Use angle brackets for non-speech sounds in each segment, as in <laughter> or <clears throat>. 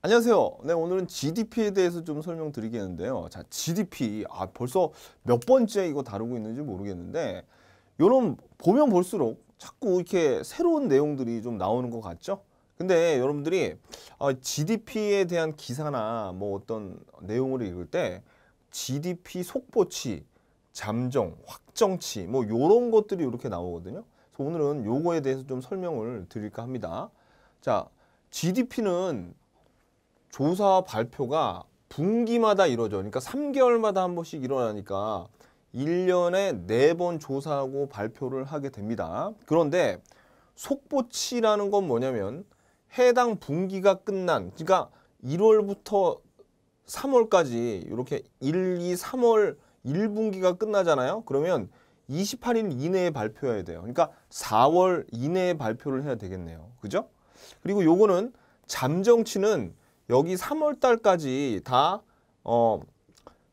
안녕하세요. 네, 오늘은 GDP에 대해서 좀 설명드리겠는데요. 자, GDP. 아, 벌써 몇 번째 이거 다루고 있는지 모르겠는데, 요런, 보면 볼수록 자꾸 이렇게 새로운 내용들이 좀 나오는 것 같죠? 근데 여러분들이 아, GDP에 대한 기사나 뭐 어떤 내용을 읽을 때 GDP 속보치, 잠정, 확정치, 뭐 요런 것들이 이렇게 나오거든요. 그래서 오늘은 요거에 대해서 좀 설명을 드릴까 합니다. 자, GDP는 조사 발표가 분기마다 이루어져. 그러니까 3개월마다 한 번씩 일어나니까 1년에 4번 조사하고 발표를 하게 됩니다. 그런데 속보치라는 건 뭐냐면 해당 분기가 끝난 그러니까 1월부터 3월까지 이렇게 1, 2, 3월 1분기가 끝나잖아요. 그러면 28일 이내에 발표해야 돼요. 그러니까 4월 이내에 발표를 해야 되겠네요. 그죠? 그리고 요거는 잠정치는 여기 3월달까지 다 어,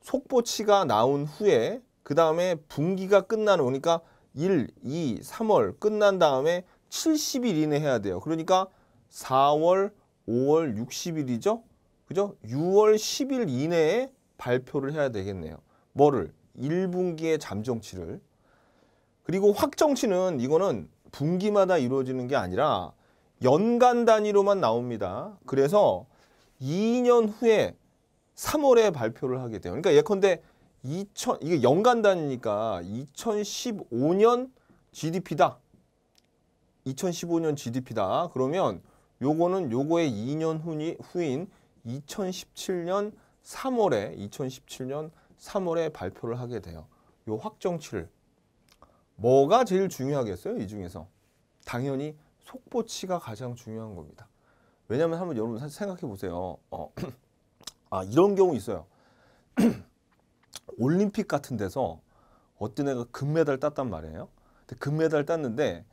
속보치가 나온 후에 그 다음에 분기가 끝나는 오니까 1, 2, 3월 끝난 다음에 70일 이내 해야 돼요. 그러니까 4월, 5월 60일이죠. 그죠? 6월 10일 이내에 발표를 해야 되겠네요. 뭐를? 1분기의 잠정치를. 그리고 확정치는 이거는 분기마다 이루어지는 게 아니라 연간 단위로만 나옵니다. 그래서 2년 후에 3월에 발표를 하게 돼요. 그러니까 예컨대 2000 이게 연간 단위니까 2015년 GDP다. 2015년 GDP다. 그러면 요거는 요거의 2년 후니, 후인 2017년 3월에 2017년 3월에 발표를 하게 돼요. 요 확정치를 뭐가 제일 중요하겠어요? 이 중에서 당연히 속보치가 가장 중요한 겁니다. 왜냐하면 한번 여러분 생각해 보세요. 어, <clears throat> 아 이런 경우 있어요. <clears throat> 올림픽 같은 데서 어떤 애가 금메달 땄단 말이에요. 근데 금메달 땄는데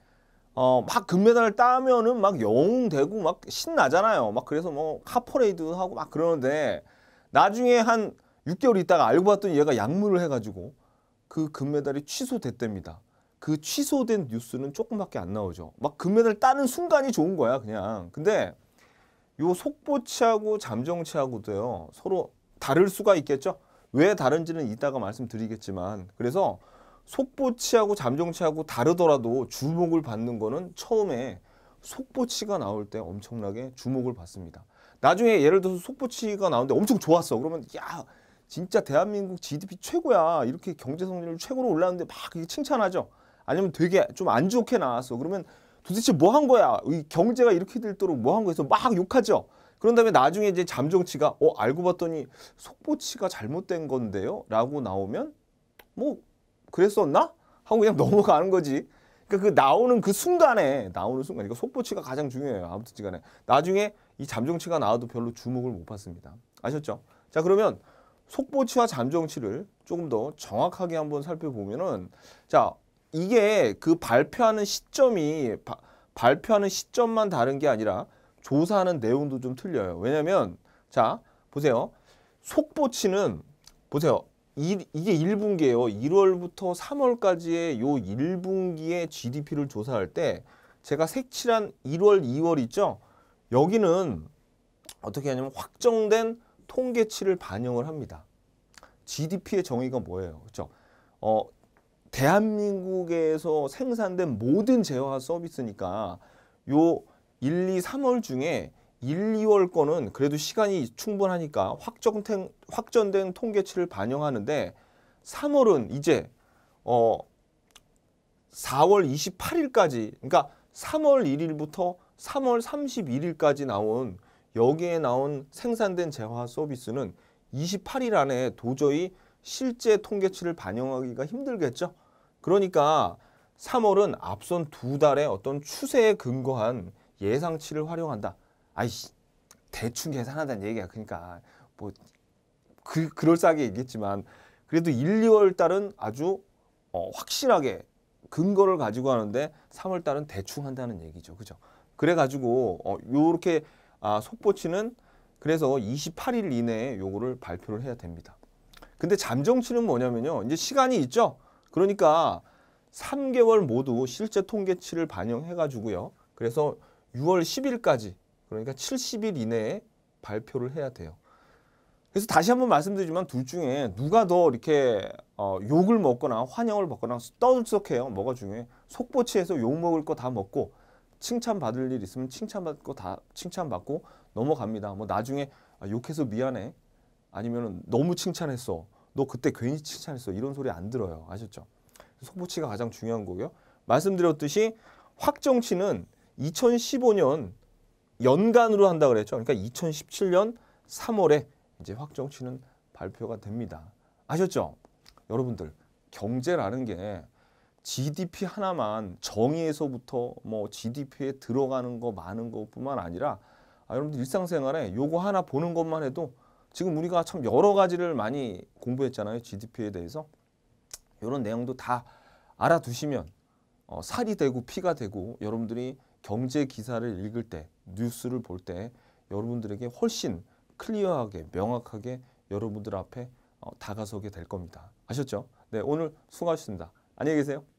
어, 막 금메달 따면은 막 영웅 되고 막 신나잖아요. 막 그래서 뭐 카퍼레이드 하고 막 그러는데 나중에 한 6개월 있다가 알고 봤더니 얘가 약물을 해가지고 그 금메달이 취소됐답니다. 그 취소된 뉴스는 조금밖에 안 나오죠. 막 금메달 따는 순간이 좋은 거야 그냥. 근데 요 속보치하고 잠정치하고도요 서로 다를 수가 있겠죠. 왜 다른지는 이따가 말씀드리겠지만 그래서 속보치하고 잠정치하고 다르더라도 주목을 받는 거는 처음에 속보치가 나올 때 엄청나게 주목을 받습니다. 나중에 예를 들어서 속보치가 나오는데 엄청 좋았어. 그러면 야 진짜 대한민국 GDP 최고야. 이렇게 경제 성장률 최고로 올랐는데막 칭찬하죠. 아니면 되게 좀 안 좋게 나왔어. 그러면 도대체 뭐 한 거야? 이 경제가 이렇게 될도록 뭐 한 거에서 막 욕하죠. 그런 다음에 나중에 이제 잠정치가 어 알고 봤더니 속보치가 잘못된 건데요. 라고 나오면 뭐 그랬었나? 하고 그냥 <laughs> 넘어가는 거지. 그러니까 그 나오는 그 순간에 나오는 순간 이거 그러니까 속보치가 가장 중요해요. 아무튼 간에 나중에 이 잠정치가 나와도 별로 주목을 못 받습니다. 아셨죠? 자 그러면 속보치와 잠정치를 조금 더 정확하게 한번 살펴보면은 자 이게 그 발표하는 시점이 바, 발표하는 시점만 다른 게 아니라 조사하는 내용도 좀 틀려요. 왜냐면 자 보세요. 속보치는 보세요. 이, 이게 1분기예요. 1월부터 3월까지의 요 1분기의 GDP를 조사할 때 제가 색칠한 1월, 2월 있죠? 여기는 어떻게 하냐면 확정된 통계치를 반영을 합니다. GDP의 정의가 뭐예요? 그렇죠? 어, 대한민국에서 생산된 모든 제어와 서비스니까 요 1, 2, 3월 중에 1, 2월 거는 그래도 시간이 충분하니까 확정된, 확전된 통계치를 반영하는데 3월은 이제 어 4월 28일까지 그러니까 3월 1일부터 3월 31일까지 나온 여기에 나온 생산된 재화 서비스는 28일 안에 도저히 실제 통계치를 반영하기가 힘들겠죠. 그러니까 3월은 앞선 두 달의 어떤 추세에 근거한 예상치를 활용한다. 아이씨 대충 계산하다는 얘기야. 그러니까 뭐 그, 그럴싸하게 얘기했지만 그래도 1, 2월 달은 아주 어, 확실하게 근거를 가지고 하는데 3월 달은 대충 한다는 얘기죠. 그죠? 그래가지고 어, 요렇게 아, 속보치는 그래서 28일 이내에 요거를 발표를 해야 됩니다. 근데 잠정치는 뭐냐면요. 이제 시간이 있죠. 그러니까 3개월 모두 실제 통계치를 반영해 가지고요. 그래서 6월 10일까지 그러니까 70일 이내에 발표를 해야 돼요. 그래서 다시 한번 말씀드리지만 둘 중에 누가 더 이렇게 어, 욕을 먹거나 환영을 받거나 떠들썩해요. 뭐가 중요해? 속보치에서 욕 먹을 거 다 먹고 칭찬받을 일 있으면 칭찬받고 다 칭찬받고 넘어갑니다. 뭐 나중에 아, 욕해서 미안해. 아니면 너무 칭찬했어. 너 그때 괜히 칭찬했어. 이런 소리 안 들어요. 아셨죠? 속보치가 가장 중요한 거고요. 말씀드렸듯이 확정치는 2015년 연간으로 한다 그랬죠. 그러니까 2017년 3월에 이제 확정치는 발표가 됩니다. 아셨죠? 여러분들 경제라는 게 GDP 하나만 정의에서부터 뭐 GDP에 들어가는 거 많은 것뿐만 아니라 아, 여러분들 일상생활에 요거 하나 보는 것만 해도 지금 우리가 참 여러 가지를 많이 공부했잖아요. GDP에 대해서. 이런 내용도 다 알아두시면 어, 살이 되고 피가 되고 여러분들이 경제 기사를 읽을 때 뉴스를 볼 때 여러분들에게 훨씬 클리어하게 명확하게 여러분들 앞에 어, 다가서게 될 겁니다. 아셨죠? 네, 오늘 수고하셨습니다. 안녕히 계세요.